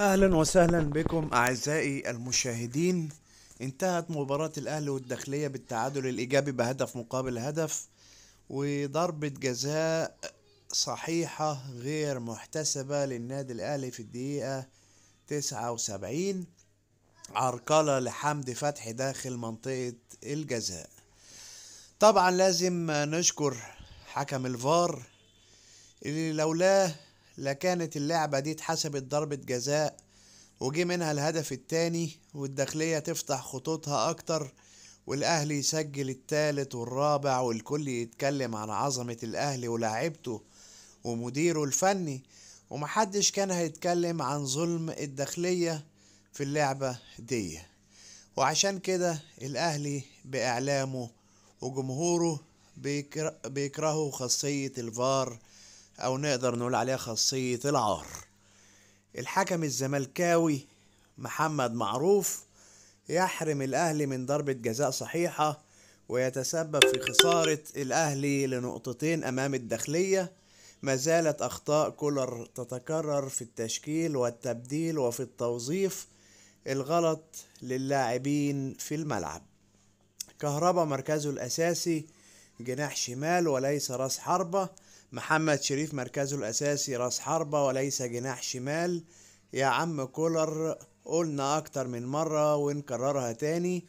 اهلا وسهلا بكم اعزائي المشاهدين انتهت مباراة الاهلي والداخلية بالتعادل الايجابي بهدف مقابل هدف وضربة جزاء صحيحة غير محتسبة للنادي الاهلي في الدقيقة تسعة وسبعين عرقلة لحمدي فتحي داخل منطقة الجزاء طبعا لازم نشكر حكم الفار اللي لولاه لكانت اللعبة دي اتحسبت ضربة جزاء وجي منها الهدف التاني والداخلية تفتح خطوطها أكتر والأهلي يسجل التالت والرابع والكل يتكلم عن عظمة الأهلي ولاعيبته ومديره الفني ومحدش كان هيتكلم عن ظلم الداخلية في اللعبة دي وعشان كده الأهلي بإعلامه وجمهوره بيكرهوا خاصية الفار أو نقدر نقول عليها خاصية العار الحكم الزملكاوي محمد معروف يحرم الأهلي من ضربة جزاء صحيحة ويتسبب في خسارة الأهلي لنقطتين أمام الداخلية ما زالت أخطاء كولر تتكرر في التشكيل والتبديل وفي التوظيف الغلط للاعبين في الملعب كهربا مركزه الأساسي جناح شمال وليس راس حربة محمد شريف مركزه الأساسي راس حربة وليس جناح شمال يا عم كولر قلنا أكتر من مرة ونكررها تاني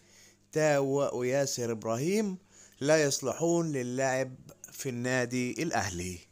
تاو وياسر إبراهيم لا يصلحون للعب في النادي الأهلي